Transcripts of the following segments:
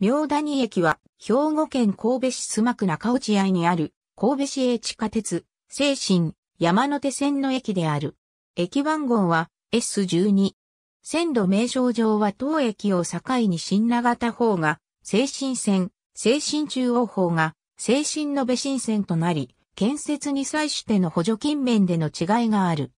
明谷駅は、兵庫県神戸市須磨区中落合にある、神戸市営地下鉄、静神、山手線の駅である。駅番号は S12。線路名称上は当駅を境に新長田方が、静神線、静神中央方が、静神延べ新線となり、建設に際しての補助金面での違いがある。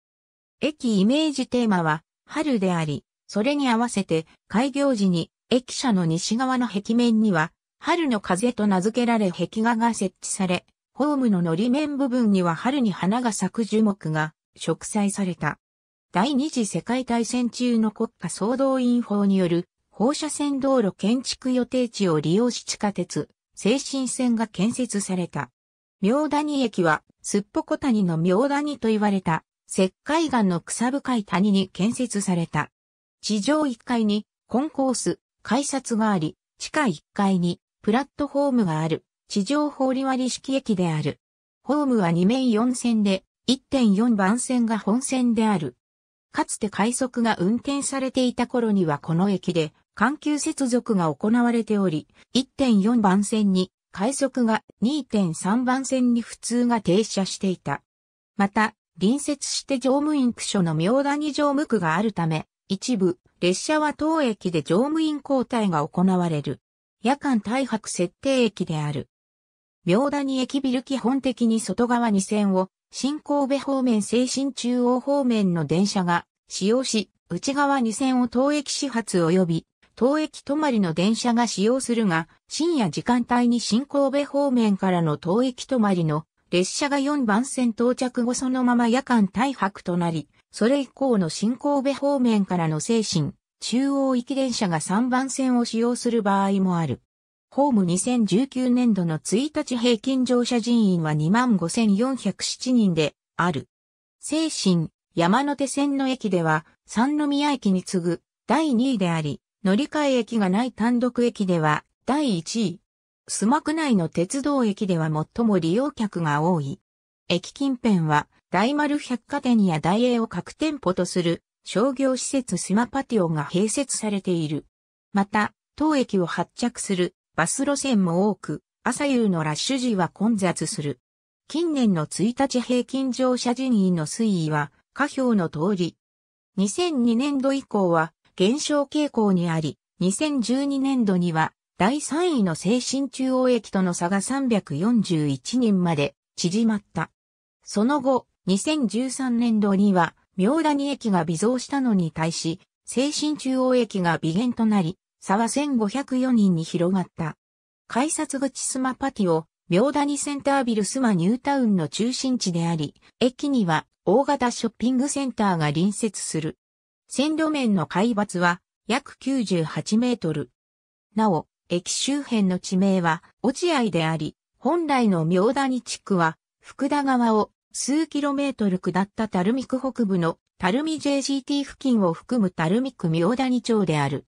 駅イメージテーマは、春であり、それに合わせて開業時に駅舎の西側の壁面には、春の風と名付けられ壁画が設置され、ホームののり面部分には春に花が咲く樹木が植栽された。第二次世界大戦中の国家総動員法による放射線道路建築予定地を利用し地下鉄、精神線が建設された。明谷駅は、すっぽこ谷の明谷と言われた、石灰岩の草深い谷に建設された。地上1階に、コンコース、改札があり、地下1階にプラットホームがある地上法理割式駅である。ホームは2面4線で1.4番線が本線である。かつて快速が運転されていた頃にはこの駅で環球接続が行われており、1.4番線に快速が2.3番線に普通が停車していた。また、隣接して乗務員区所の明谷乗務区があるため、一部、列車は当駅で乗務員交代が行われる。夜間大白設定駅である。明谷駅ビル基本的に外側2線を、新神戸方面静新中央方面の電車が使用し、内側2線を当駅始発及び、当駅止まりの電車が使用するが、深夜時間帯に新神戸方面からの当駅止まりの列車が4番線到着後そのまま夜間大白となり、それ以降の新神戸方面からの精神、中央駅電車が3番線を使用する場合もある。ホーム2019年度の1日平均乗車人員は25,407人である。精神、山手線の駅では三宮駅に次ぐ第2位であり、乗り換え駅がない単独駅では第1位。須磨区内の鉄道駅では最も利用客が多い。駅近辺は大丸百貨店や大英を各店舗とする商業施設スマパティオが併設されている。また、当駅を発着するバス路線も多く、朝夕のラッシュ時は混雑する。近年の1日平均乗車人員の推移は、下表の通り。2002年度以降は減少傾向にあり、2012年度には第3位の精神中央駅との差が341人まで縮まった。その後、2013年度には、明谷駅が微増したのに対し、精神中央駅が微減となり、差は1504人に広がった。改札口スマパティオ、明谷センタービルスマニュータウンの中心地であり、駅には大型ショッピングセンターが隣接する。線路面の海抜は約98メートル。なお、駅周辺の地名は落合であり、本来の明谷地区は福田川を数キロメートル下ったタルミク北部のタルミ j g t 付近を含むタルミク三明谷町である。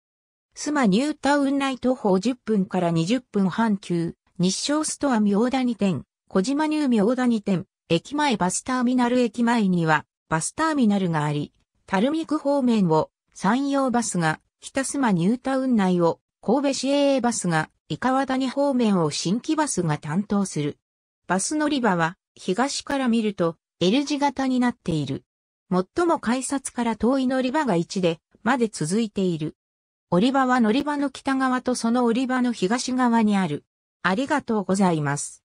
スマニュータウン内徒歩10分から20分半級、日照ストア明谷店、小島ニューダ谷店、駅前バスターミナル駅前にはバスターミナルがあり、タルミク方面を山陽バスが北スマニュータウン内を神戸市営バスが伊川谷方面を新規バスが担当する。バス乗り場は東から見ると L 字型になっている。最も改札から遠い乗り場が1で、まで続いている。折り場は乗り場の北側とその折り場の東側にある。ありがとうございます。